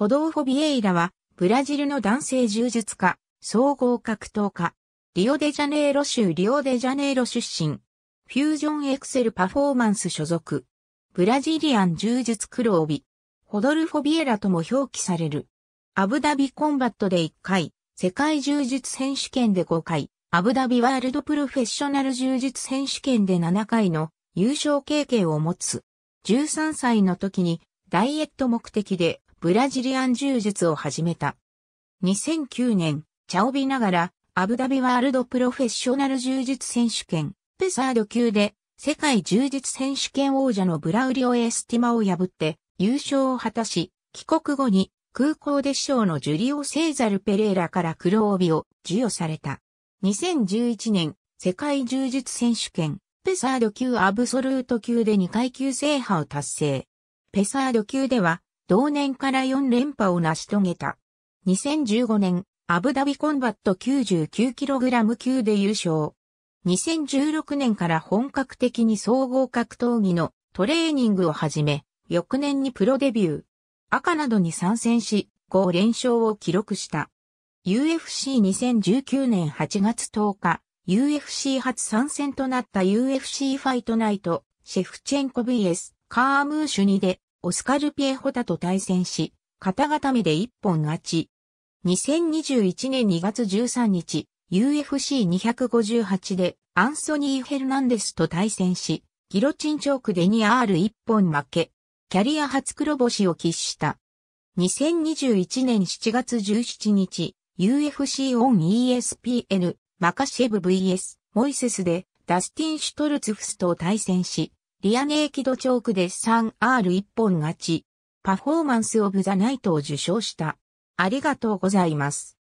ホドウフォ・ビエイラは、ブラジルの男性柔術家、総合格闘家、リオデジャネイロ州リオデジャネイロ出身、フュージョンエクセルパフォーマンス所属、ブラジリアン柔術黒帯、ホドルフォ・ビエラとも表記される。アブダビコンバットで1回、世界柔術選手権で5回、アブダビワールドプロフェッショナル柔術選手権で7回の優勝経験を持つ。13歳の時にダイエット目的でブラジリアン柔術を始めた。2009年、茶帯ながら、アブダビワールドプロフェッショナル柔術選手権、ペサード級で、世界柔術選手権王者のブラウリオ・エスティマを破って、優勝を果たし、帰国後に、空港で師匠のジュリオ・セーザル・ペレーラから黒帯を授与された。2011年、世界柔術選手権、ペサード級アブソルート級で2階級制覇を達成。ペサード級では、同年から4連覇を成し遂げた。2015年、アブダビコンバット 99kg 級で優勝。2016年から本格的に総合格闘技のトレーニングを始め、翌年にプロデビュー。赤などに参戦し、5連勝を記録した。UFC2019 年8月10日、UFC 初参戦となった UFC ファイトナイト、シェフチェンコ VS カームーシュニでオスカル・ピエホタと対戦し、肩固めで一本勝ち。2021年2月13日、UFC258 でアンソニー・ヘルナンデスと対戦し、ギロチンチョークで 2R1 本負け、キャリア初黒星を喫した。2021年7月17日、UFC オン ESPN マカシェブ VS モイセスでダスティン・シュトルツフスと対戦し、リアネーキドチョークで 3R1 本勝ち、パフォーマンスオブザナイトを受賞した。ありがとうございます。